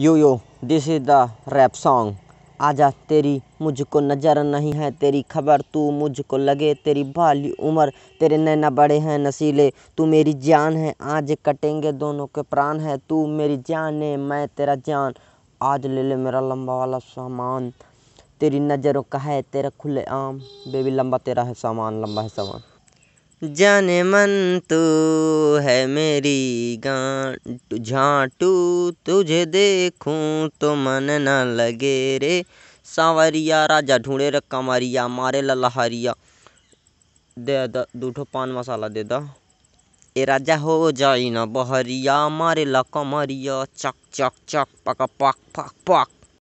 yo yo this is the rap song आजा तेरी मुझको नज़र नहीं है तेरी खबर तू मुझको लगे तेरी भाली उम्र तेरे नैना बड़े हैं नसीले तू मेरी जान है आज कटेंगे दोनों के प्राण है तू मेरी जान है मैं तेरा जान आज ले ले मेरा लंबा वाला सामान तेरी नज़रों का है तेरा खुले आम बेबी लंबा तेरा है सामान लंबा है सामान जन मन तू तो है मेरी गां झाटू तुझे देखूं तो मन न लगे रे सावरिया राजा ढूँढे रे मारिया मारे लहरिया दे दूठो पान मसाला दे दा ए राजा हो जाई न बहरिया मारे लक कँवरिया चक चक चक पक पक पक पक